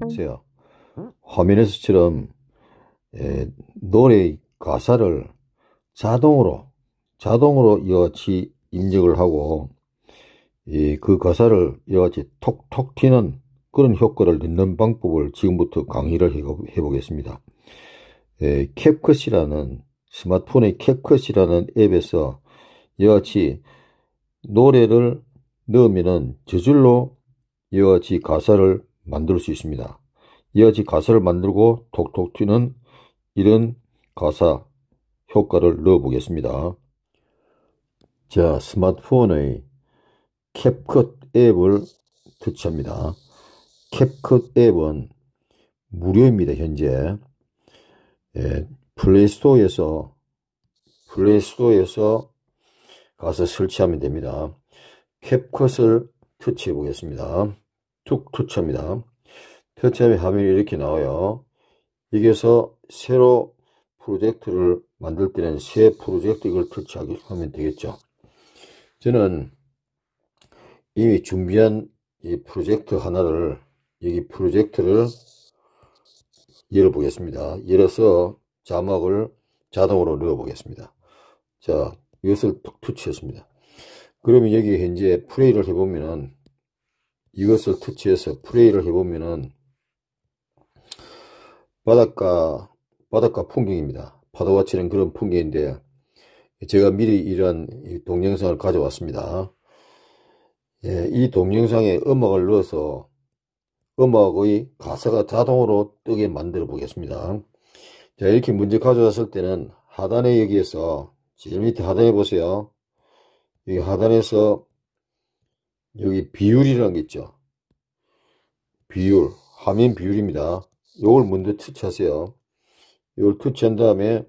보세요. 화면에서처럼 에, 예, 노래 가사를 자동으로 자동으로 여같이 인증을 하고 예, 그 가사를 여같이 톡톡 튀는 그런 효과를 냈는 방법을 지금부터 강의를 해보겠습니다. 예, 캡컷이라는 스마트폰의 캡컷이라는 앱에서 이와 같이 노래를 넣으면은 저절로 이와 같이 가사를 만들 수 있습니다. 이와 같이 가사를 만들고 톡톡 튀는 이런 가사 효과를 넣어 보겠습니다. 자, 스마트폰의 캡컷 앱을 터치합니다. 캡컷 앱은 무료입니다, 현재. 예, 플레이스토어에서 플레이스토어에서 가서 설치하면 됩니다. 캡컷을 터치해 보겠습니다. 툭 터치합니다. 터치하면 화면이 이렇게 나와요. 여기서 새로 프로젝트를 만들 때는 새 프로젝트 이걸 터치하기 하면 되겠죠. 저는 이미 준비한 이 프로젝트 하나를 여기 프로젝트를 열어 보겠습니다. 열어서 자막을 자동으로 넣어 보겠습니다. 자, 이것을 툭 터치했습니다. 그러면 여기 현재 플레이를 해보면은 이것을 터치해서 플레이를 해보면은 바닷가 바닷가 풍경입니다. 파도와 치는 그런 풍경인데 제가 미리 이런 동영상을 가져왔습니다. 예, 이 동영상에 음악을 넣어서 음악의 가사가 자동으로 뜨게 만들어 보겠습니다. 자, 이렇게 문제 가져왔을 때는 하단에 여기에서 지금 밑에 하단에 보세요. 여기 하단에서 여기 비율이라는 게 있죠. 비율, 화면 비율입니다. 이걸 먼저 터치하세요. 이걸 터치한 다음에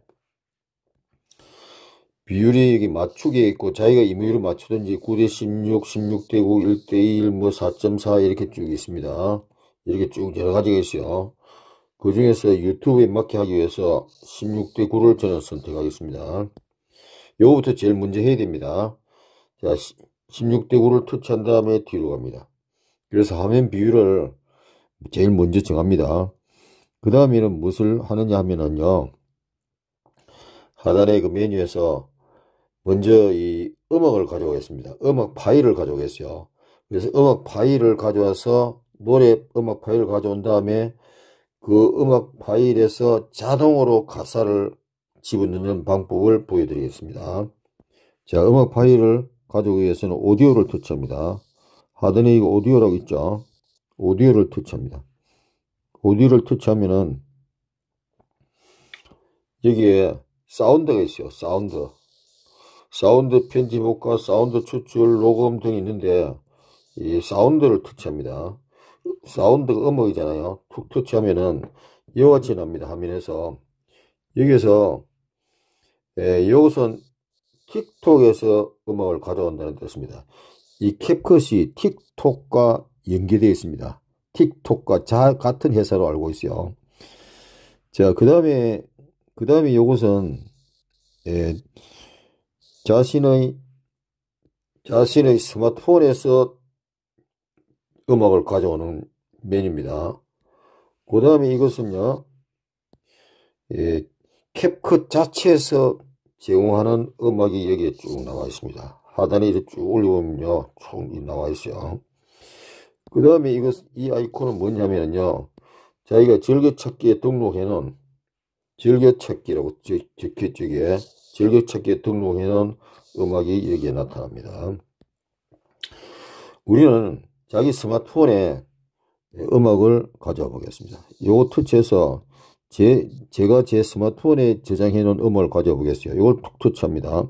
비율이 여기 맞추게 있고 자기가 이 임의로 맞추든지 9대 16, 16대 9, 1대 1, 뭐 4.4 이렇게 쭉 있습니다. 이렇게 쭉 여러 가지가 있어요. 그 중에서 유튜브에 맞게 하기 위해서 16대 9를 저는 선택하겠습니다. 요거부터 제일 먼저 해야 됩니다. 자, 16대 9를 터치한 다음에 뒤로 갑니다. 그래서 화면 비율을 제일 먼저 정합니다. 그 다음에는 무엇을 하느냐 하면은요. 하단의 그 메뉴에서 먼저 이 음악을 가져오겠습니다. 음악 파일을 가져오겠어요. 그래서 음악 파일을 가져와서 노래 음악 파일을 가져온 다음에 그 음악 파일에서 자동으로 가사를 집어 넣는 방법을 보여드리겠습니다. 자, 음악 파일을 가져오기 위해서는 오디오를 터치합니다. 하드웨이 오디오라고 있죠. 오디오를 터치합니다. 오디오를 터치하면은 여기에 사운드가 있어요. 사운드. 사운드 편집과 사운드 추출, 녹음 등이 있는데 이 사운드를 터치합니다. 사운드가 음악이잖아요. 툭 터치하면은 이와 같이 납니다. 화면에서. 여기에서 예, 이것은 틱톡에서 음악을 가져온다는 뜻입니다. 이 캡컷이 틱톡과 연계되어 있습니다. 틱톡과 자, 같은 회사로 알고 있어요. 자, 그 다음에, 그 다음에 이것은, 예, 자신의, 자신의 스마트폰에서 음악을 가져오는 면입니다. 그 다음에 이것은요, 예, 캡컷 그 자체에서 제공하는 음악이 여기에 쭉 나와 있습니다. 하단에 이렇게 쭉 올려보면요. 총 나와 있어요. 그 다음에 이것, 이 아이콘은 뭐냐면요. 자기가 즐겨찾기에 등록해놓은 즐겨찾기라고 적혀있기에 즐겨찾기에 등록해놓은 음악이 여기에 나타납니다. 우리는 자기 스마트폰에 음악을 가져와 보겠습니다. 요거 터치해서 제, 제가 제 스마트폰에 저장해 놓은 음을 가져보겠어요. 이걸 툭 터치합니다.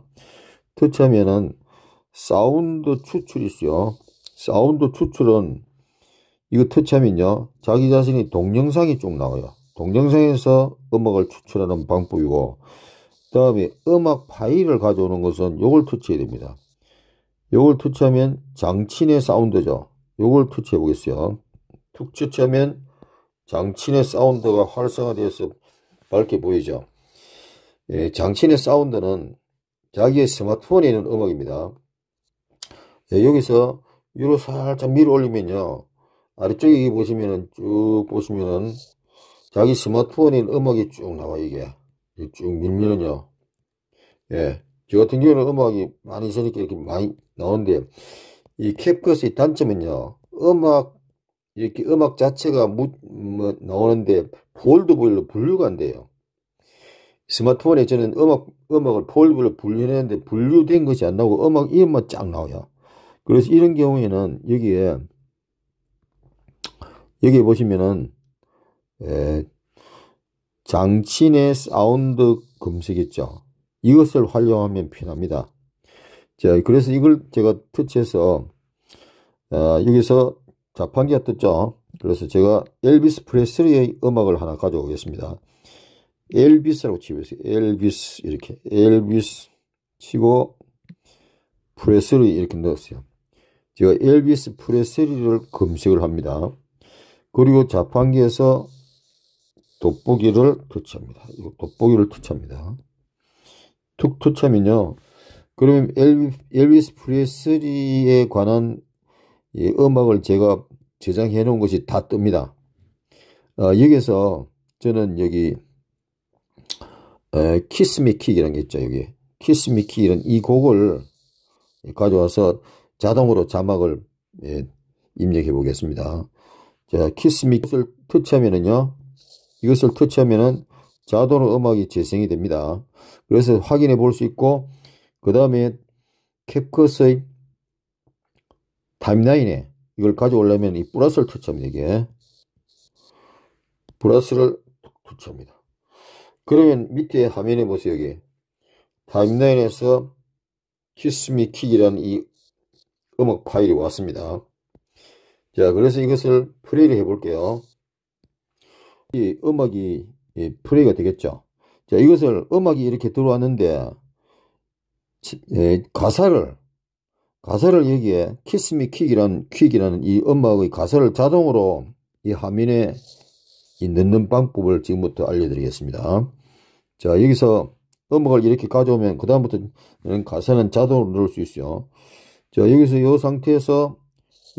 터치하면은 사운드 추출이 있어요. 사운드 추출은 이거 터치하면요. 자기 자신이 동영상이 쭉 나와요. 동영상에서 음악을 추출하는 방법이고 다음에 음악 파일을 가져오는 것은 이걸 터치해야 됩니다. 이걸 터치하면 장치내 사운드죠. 이걸 터치해 보겠어요. 툭 터치하면 장친의 사운드가 활성화되어서 밝게 보이죠. 예, 장친의 사운드는 자기의 스마트폰에 있는 음악입니다. 예, 여기서 위로 살짝 밀어 올리면요. 아래쪽에 보시면은 쭉 보시면은 자기 스마트폰에 있는 음악이 쭉 나와 요 이게. 쭉 밀면은요. 예. 저 같은 경우는 음악이 많이 있으니까 이렇게 많이 나오는데 이 캡컷의 단점은요. 음악 이렇게 음악 자체가 무, 뭐 나오는데 폴드블로 분류가 안 돼요. 스마트폰에 저는 음악, 음악을 볼드블로 분류했는데 분류된 것이 안 나오고 음악 이름만 쫙 나와요. 그래서 이런 경우에는 여기에 여기 보시면은 에, 장치의 사운드 검색 있죠. 이것을 활용하면 편합니다. 자, 그래서 이걸 제가 터치해서 어, 여기서 자판기가 떴죠. 그래서 제가 엘비스 프레스리의 음악을 하나 가져오겠습니다. 엘비스라고 치면서 엘비스 이렇게 엘비스 치고 프레스리 이렇게 넣었어요. 제가 엘비스 프레스리를 검색을 합니다. 그리고 자판기에서 돋보기를 터치합니다. 이거 돋보기를 터치합니다. 툭 터치하면요. 그러면 엘비, 엘비스 프레스리에 관한 이 음악을 제가 저장해 놓은 것이 다 뜹니다. 어, 여기서 저는 여기 키스미킥이라는 게 있죠 여기 키스미킥 이런 이 곡을 가져와서 자동으로 자막을 예, 입력해 보겠습니다. 자 키스미킥을 터치하면은요 이것을 터치하면은 자동으로 음악이 재생이 됩니다. 그래서 확인해 볼 수 있고 그 다음에 캡컷의 타임라인에 이걸 가져오려면 이 플러스를 터치합니다. 이게 플러스를 터치합니다. 그러면 밑에 화면에 보세요. 여기 타임라인에서 키스미 킥이라는 이 음악 파일이 왔습니다. 자 그래서 이것을 플레이를 해볼게요. 이 음악이 예, 플레이가 되겠죠. 자 이것을 음악이 이렇게 들어왔는데 예, 가사를 가사를 여기에 키스미 퀵이라는퀵이라는이 음악의 가사를 자동으로 이 하민의 이 넣는 방법을 지금부터 알려드리겠습니다. 자 여기서 음악을 이렇게 가져오면 그 다음부터 는 가사는 자동으로 넣을 수 있어요. 자 여기서 이 상태에서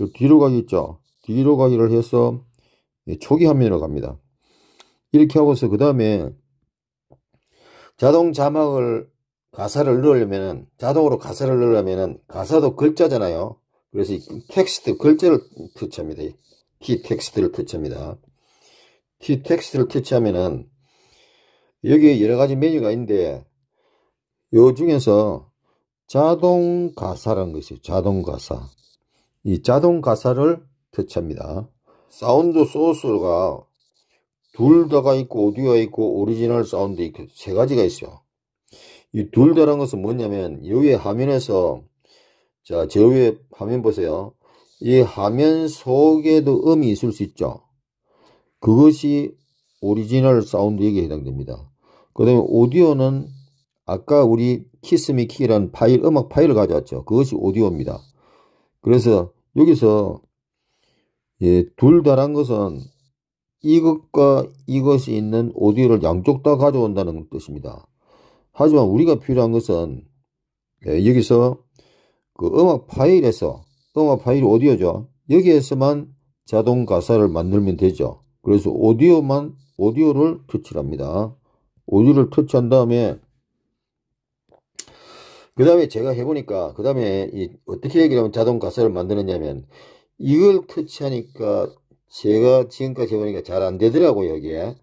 요 뒤로 가기 있죠. 뒤로 가기를 해서 초기 화면으로 갑니다. 이렇게 하고서 그 다음에 자동 자막을 가사를 넣으려면 자동으로 가사를 넣으려면 가사도 글자잖아요. 그래서 텍스트 글자를 터치합니다. T 텍스트를 터치합니다. T 텍스트를 터치하면은 여기 여러 가지 메뉴가 있는데 요 중에서 자동 가사라는 것이 자동 가사. 이 자동 가사를 터치합니다. 사운드 소스가 둘 다가 있고 오디오 있고 오리지널 사운드 있고 세 가지가 있어요. 이둘 다란 것은 뭐냐면 여기 화면에서 자, 저 위에 화면 보세요. 이 화면 속에도 음이 있을 수 있죠. 그것이 오리지널 사운드얘기에 해당됩니다. 그 다음에 오디오는 아까 우리 키스미키라는 파일, 음악 파일을 가져왔죠. 그것이 오디오입니다. 그래서 여기서 예, 둘 다란 것은 이것과 이것이 있는 오디오를 양쪽 다 가져온다는 뜻입니다. 하지만 우리가 필요한 것은 예, 여기서 그 음악 파일에서 음악 파일 오디오죠. 여기에서만 자동 가사를 만들면 되죠. 그래서 오디오만 오디오를 터치합니다. 오디오를 터치한 다음에 그 다음에 제가 해보니까 그 다음에 어떻게 얘기 하면 자동 가사를 만드느냐면 이걸 터치하니까 제가 지금까지 해보니까 잘 안되더라고요 여기에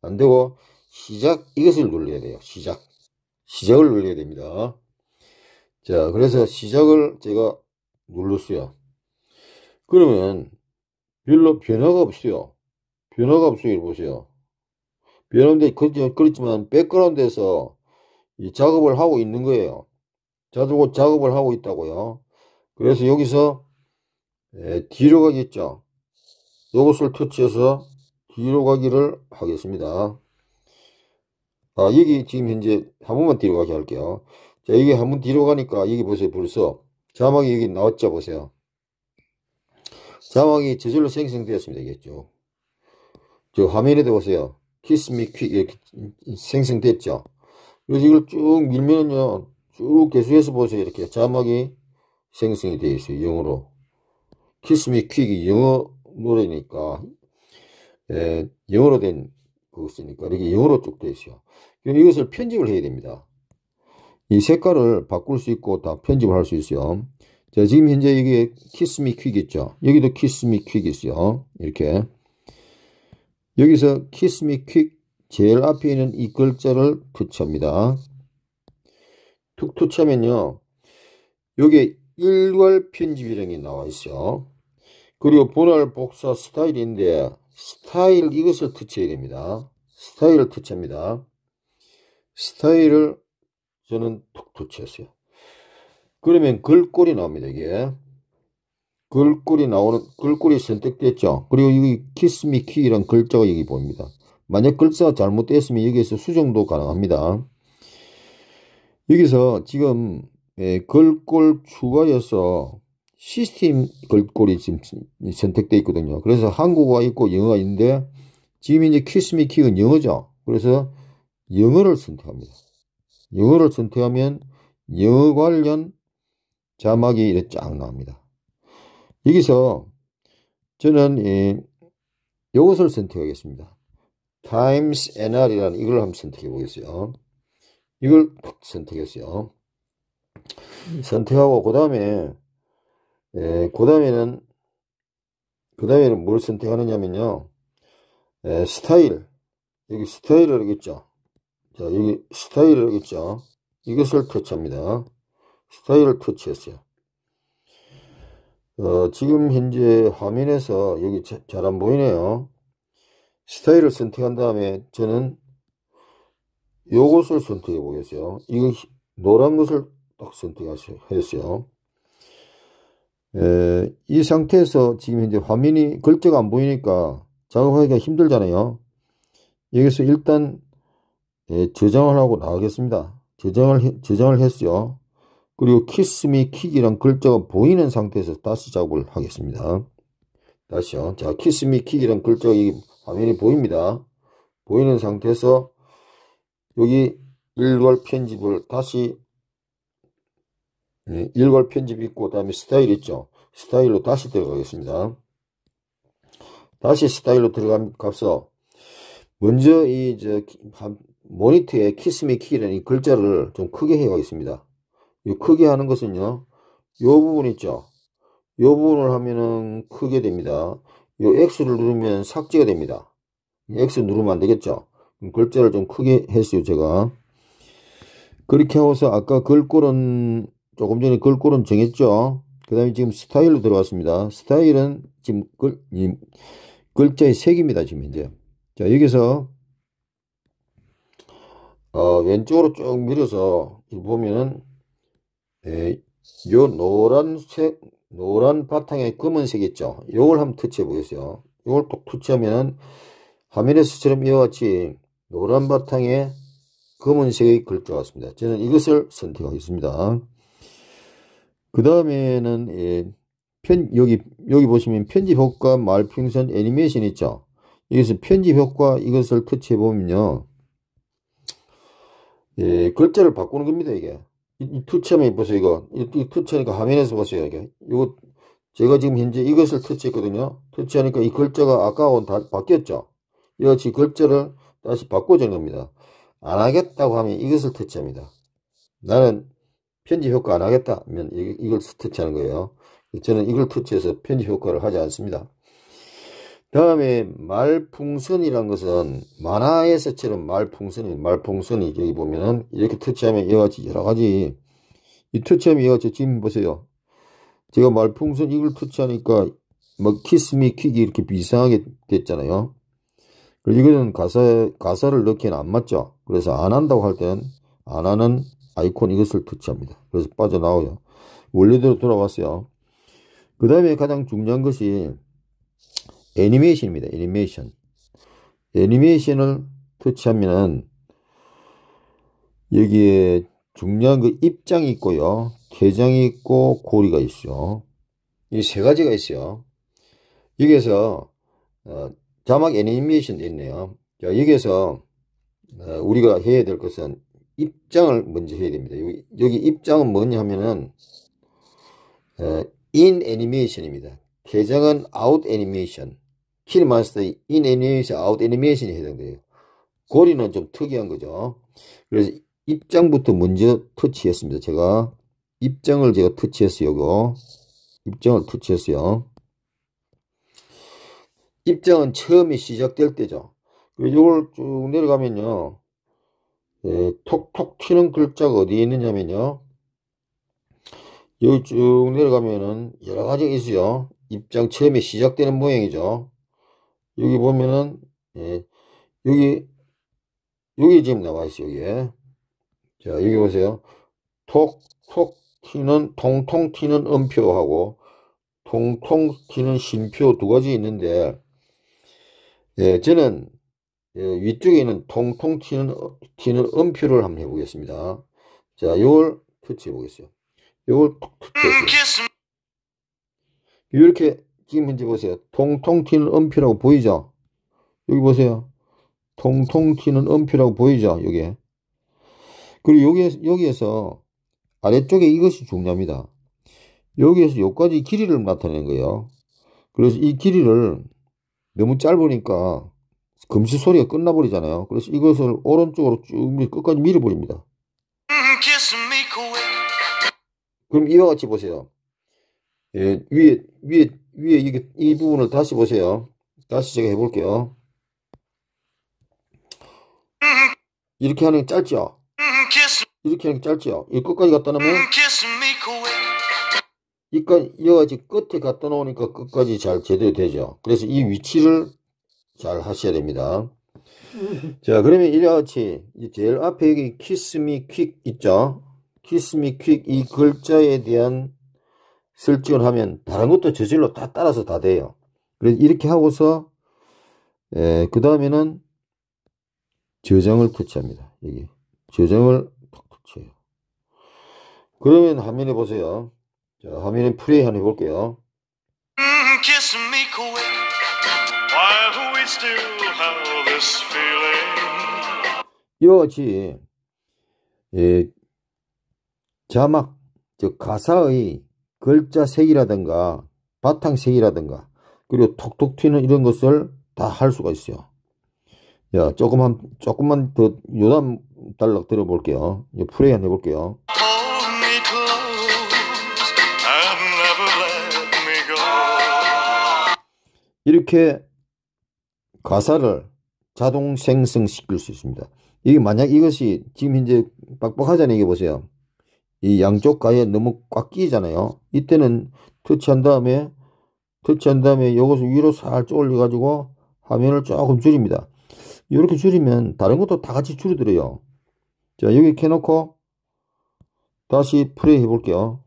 안되고 시작 이것을 눌러야 돼요 시작 시작을 눌러야 됩니다. 자, 그래서 시작을 제가 눌렀어요. 그러면 별로 변화가 없어요. 변화가 없어요. 보세요. 변화인데 그, 그렇지만 백그라운드에서 이 작업을 하고 있는 거예요. 자두고 작업을 하고 있다고요. 그래서 여기서 예, 뒤로 가겠죠. 이것을 터치해서 뒤로 가기를 하겠습니다. 아, 여기 지금 현재 한 번만 뒤로 가게 할게요. 자, 여기 한 번 뒤로 가니까 여기 보세요. 벌써 자막이 여기 나왔죠. 보세요. 자막이 저절로 생성되었습니다. 이게 쭉. 저 화면에도 보세요. 키스미 퀵 이렇게 생성됐죠. 그래서 이걸 쭉 밀면은요. 쭉 계속해서 보세요. 이렇게 자막이 생성이 되어 있어요. 영어로. 키스미 퀵이 영어 노래니까 예, 영어로 된 그거 쓰니까 이렇게 영어로 쭉 되어 있어요. 그러니까 이것을 편집을 해야 됩니다. 이 색깔을 바꿀 수 있고 다 편집을 할 수 있어요. 자, 지금 현재 이게 키스미 퀵 있죠. 여기도 키스미 퀵 있어요. 이렇게. 여기서 키스미 퀵 제일 앞에 있는 이 글자를 붙치합니다툭투치면요 여기 1월 편집이라는 게 나와 있어요. 그리고 분할 복사 스타일인데 스타일 이것을 터치해야 됩니다. 스타일을 터치합니다. 스타일을 저는 툭 터치했어요. 그러면 글꼴이 나옵니다. 이게 글꼴이 나오는 글꼴이 선택됐죠. 그리고 여기 키스미 키이란 글자가 여기 보입니다. 만약 글자가 잘못됐으면 여기에서 수정도 가능합니다. 여기서 지금 예, 글꼴 추가해서 시스템 글꼴이 지금 선택되어 있거든요. 그래서 한국어가 있고 영어가 있는데 지금 이제 키스미 킥은 영어죠. 그래서 영어를 선택합니다. 영어를 선택하면 영어 관련 자막이 이렇게 쫙 나옵니다. 여기서 저는 이 이것을 선택하겠습니다. Times NR이라는 이걸 한번 선택해 보겠어요. 이걸 선택했어요. 선택하고 그 다음에 예, 그 다음에는, 그 다음에는 뭘 선택하느냐면요. 예, 스타일. 여기 스타일을라고죠 자, 여기 스타일을라고죠 이것을 터치합니다. 스타일을 터치했어요. 어, 지금 현재 화면에서 여기 잘 안 보이네요. 스타일을 선택한 다음에 저는 요것을 선택해 보겠어요. 이거 노란 것을 딱 선택했어요. 에, 예, 이 상태에서 지금 현재 화면이 글자가 안 보이니까 작업하기가 힘들잖아요. 여기서 일단 에, 예, 저장을 하고 나가겠습니다. 저장을 저장을 했어요. 그리고 키스미 킥이란 글자가 보이는 상태에서 다시 작업을 하겠습니다. 다시요. 자, 키스미 킥이란 글자가 이 화면이 보입니다. 보이는 상태에서 여기 일괄 편집을 다시 예, 일괄 편집 있고 그 다음에 스타일 있죠 스타일로 다시 들어가겠습니다 다시 스타일로 들어가서 먼저 이저 모니터에 키스미 키라는 글자를 좀 크게 해가겠습니다 이 크게 하는 것은요 이 부분 있죠 이 부분을 하면은 크게 됩니다 이 X를 누르면 삭제가 됩니다 X 누르면 안 되겠죠 글자를 좀 크게 했어요 제가 그렇게 하고서 아까 글꼴은 조금 전에 글꼴은 정했죠. 그 다음에 지금 스타일로 들어왔습니다. 스타일은 지금 글, 글자의 색입니다. 지금 현재. 자, 여기서, 어, 왼쪽으로 쭉 밀어서, 보면은, 에, 예, 요 노란색, 노란 바탕에 검은색 있죠. 요걸 한번 터치해 보겠어요. 요걸 또 터치하면은, 화면에서처럼 이와 같이 노란 바탕에 검은색의 글자가 왔습니다. 저는 이것을 선택하겠습니다. 그 다음에는 예, 편, 여기 여기 보시면 편집 효과 말풍선 애니메이션 있죠. 여기서 편집 효과 이것을 터치해 보면요. 예, 글자를 바꾸는 겁니다, 이게. 터치하면 보세요, 이거. 이, 이 터치하니까 화면에서 보세요, 이게. 이거, 제가 지금 현재 이것을 터치했거든요. 터치하니까 이 글자가 아까운 다 바뀌었죠. 이같이 글자를 다시 바꿔주는 겁니다. 안 하겠다고 하면 이것을 터치합니다. 나는 편지 효과 안 하겠다면 이걸 터치하는 거예요. 저는 이걸 터치해서 편지 효과를 하지 않습니다. 다음에 말풍선이란 것은 만화에서처럼 말풍선이 말풍선이 여기 보면은 이렇게 터치하면 이와 같이 여러 가지 이 터치하면 이와 같이 지금 보세요. 제가 말풍선 이걸 터치하니까 뭐 키스미 퀵이 이렇게 비상하게 됐잖아요. 그리고 이거는 가사 가사를 넣기에는안 맞죠. 그래서 안 한다고 할 때는 안 하는 아이콘 이것을 터치합니다. 그래서 빠져나오요 원래대로 돌아왔어요. 그 다음에 가장 중요한 것이 애니메이션입니다. 애니메이션. 애니메이션을 터치하면은 여기에 중요한 그 입장이 있고요. 개장이 있고 고리가 있어요. 이 세 가지가 있어요. 여기에서 어, 자막 애니메이션도 있네요. 자, 여기에서 어, 우리가 해야 될 것은 입장을 먼저 해야 됩니다. 여기, 여기 입장은 뭐냐 하면은 어, in a t i o n 입니다계정은 out a n i 애니메이션. 킬마스터의 in n a i m a t i out n o animation이 해당돼요. 고리는 좀 특이한 거죠. 그래서 입장부터 먼저 터치했습니다. 제가 입장을 제가 터치했어요. 이거. 입장을 터치했어요. 입장은 처음에 시작될 때죠. 이걸 쭉 내려가면요. 예, 톡톡 튀는 글자가 어디에 있느냐면요. 여기 쭉 내려가면은 여러 가지가 있어요. 입장 체험이 시작되는 모양이죠. 여기 보면은 예, 여기 여기 지금 나와 있어요. 여기에. 자 여기 보세요. 톡톡 튀는 통통 튀는 음표하고 통통 튀는 심표 두 가지 있는데 예, 저는 예, 위쪽에 있는 통통 튀는, 튀는 음표를 한번 해보겠습니다. 자, 요걸 터치해 보겠어요. 요걸 터치해겠습니다 이렇게 지금 현재 보세요. 통통 튀는 음표라고 보이죠? 여기 보세요. 통통 튀는 음표라고 보이죠? 여기에. 그리고 여기에서, 여기에서 아래쪽에 이것이 중요합니다. 여기에서 여기까지 길이를 나타내는 거예요. 그래서 이 길이를 너무 짧으니까 금시 소리가 끝나버리잖아요. 그래서 이것을 오른쪽으로 쭉 끝까지 밀어버립니다. 그럼 이와 같이 보세요. 예, 위에, 위에, 위에 이게, 이 부분을 다시 보세요. 다시 제가 해볼게요. 이렇게 하는 게 짧죠? 이렇게 하는 게 짧죠? 이 끝까지 갖다 놓으면 이까 이와 같이 끝에 갖다 놓으니까 끝까지 잘 제대로 되죠. 그래서 이 위치를 잘 하셔야 됩니다. 자, 그러면 이와 같이 제일 앞에 여기 키스 미퀵 있죠? 키스 미퀵 이 글자에 대한 설정을 하면 다른 것도 저절로 다 따라서 다 돼요. 그래서 이렇게 하고서 그 다음에는 저장을 터치합니다. 여기 저장을 탁 터치해요. 그러면 화면에 보세요. 자, 화면에 플레이 한번 해볼게요. Mm, 이와 같이 예, 자막 즉 가사의 글자 색이라든가 바탕 색이라든가 그리고 톡톡 튀는 이런 것을 다 할 수가 있어요. 야 조금만 조금만 더 요담 달락 들어볼게요. 플레이 한번 해볼게요. 이렇게 가사를 자동 생성시킬 수 있습니다. 이게 만약 이것이 지금 현재 빡빡하잖아요. 이게 보세요. 이 양쪽 가에 너무 꽉 끼잖아요. 이때는 터치한 다음에 터치한 다음에 이것을 위로 살짝 올려가지고 화면을 조금 줄입니다. 이렇게 줄이면 다른 것도 다 같이 줄어들어요. 자 여기 켜놓고 다시 플레이 해볼게요.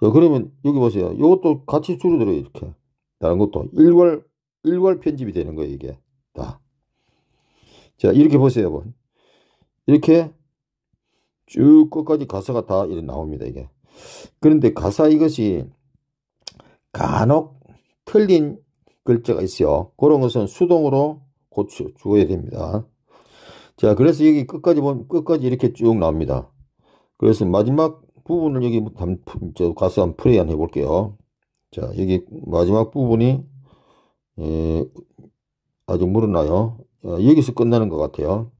자 그러면 여기 보세요. 이것도 같이 줄어들어요. 이렇게 다른 것도 일괄 일괄 편집이 되는 거예요, 이게. 다. 자, 이렇게 보세요, 여러분. 이렇게 쭉 끝까지 가사가 다 이렇게 나옵니다, 이게. 그런데 가사 이것이 간혹 틀린 글자가 있어요. 그런 것은 수동으로 고쳐 주어야 됩니다. 자, 그래서 여기 끝까지 보면 끝까지 이렇게 쭉 나옵니다. 그래서 마지막 부분을 여기 담, 저가서 한번 플레이 한 해볼게요. 자, 여기 마지막 부분이 아주물었나요 에, 아, 여기서 끝나는 것 같아요.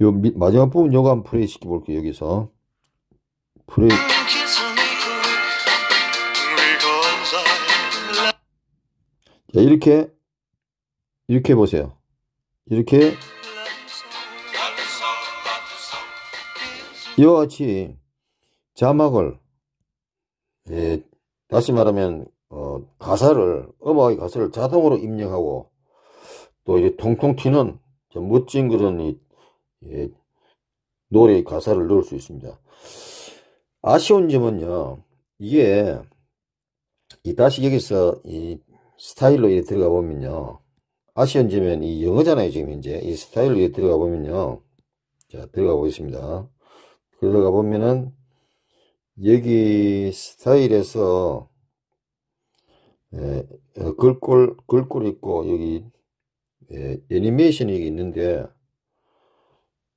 요 미, 마지막 부분 요거 한번 플레이 시켜볼게요. 여기서 플레이 자 이렇게 이렇게 보세요. 이렇게 이와 같이 자막을 예, 다시 말하면 어, 가사를, 음악의 가사를 자동으로 입력하고, 또 이제 통통 튀는 멋진 그런 이, 예, 노래의 가사를 넣을 수 있습니다. 아쉬운 점은요, 이게, 이 다시 여기서 이 스타일로 들어가 보면요, 아쉬운 점은 이 영어잖아요, 지금 현재. 이 스타일로 들어가 보면요, 자, 들어가 보겠습니다. 들어가 보면은, 여기 스타일에서 에, 예, 어, 글꼴, 글꼴 있고, 여기, 에, 예, 애니메이션이 있는데,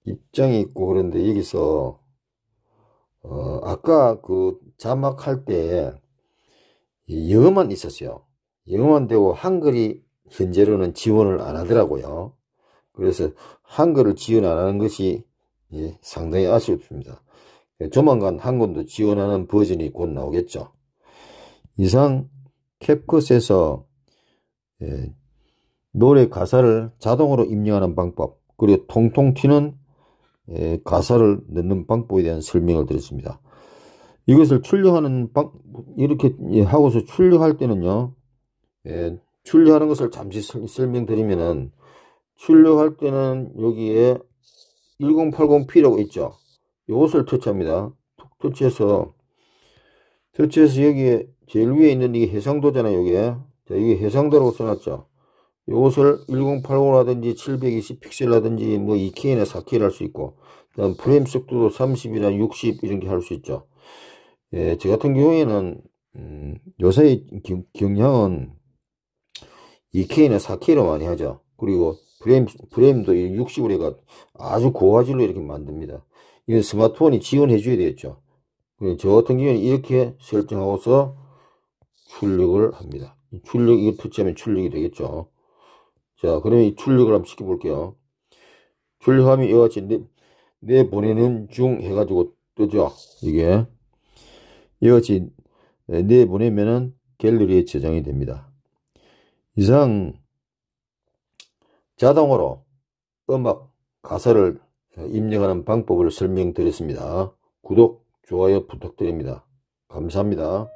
입장이 있고, 그런데 여기서, 어, 아까 그 자막할 때, 영어만 있었어요. 영어만 되고, 한글이 현재로는 지원을 안 하더라고요. 그래서 한글을 지원 안 하는 것이 예, 상당히 아쉽습니다. 조만간 한글도 지원하는 버전이 곧 나오겠죠. 이상 캡컷에서 예, 노래 가사를 자동으로 입력하는 방법 그리고 통통 튀는 예, 가사를 넣는 방법에 대한 설명을 드렸습니다. 이것을 출력하는 방 이렇게 예, 하고서 출력할 때는요. 예, 출력하는 것을 잠시 설명드리면은 출력할 때는 여기에 1080p라고 있죠. 이것을 터치합니다. 툭 터치해서 터치해서 여기에 제일 위에 있는 이게 해상도잖아요, 여기에 자, 이게 해상도라고 그렇죠. 써놨죠. 이것을 1080라든지 720 픽셀라든지 뭐 2K나 4K를 할 수 있고, 그다음 프레임 속도도 30이나 60 이런 게 할 수 있죠. 예, 저 같은 경우에는, 음, 요새 의경향은 2K나 4K로 많이 하죠. 그리고 프레임, 프레임도 60으로 해가 아주 고화질로 이렇게 만듭니다. 이건 스마트폰이 지원해줘야 되겠죠. 예, 저 같은 경우에는 이렇게 설정하고서 출력을 합니다. 출력, 이거 터치하면 출력이 되겠죠. 자, 그러면 이 출력을 한번 시켜볼게요. 출력하면 이와 같이 내, 내 보내는 중 해가지고 뜨죠. 이게. 이와 같이 예, 내 보내면은 갤러리에 저장이 됩니다. 이상 자동으로 음악 가사를 예, 입력하는 방법을 설명드렸습니다. 구독 좋아요 부탁드립니다. 감사합니다.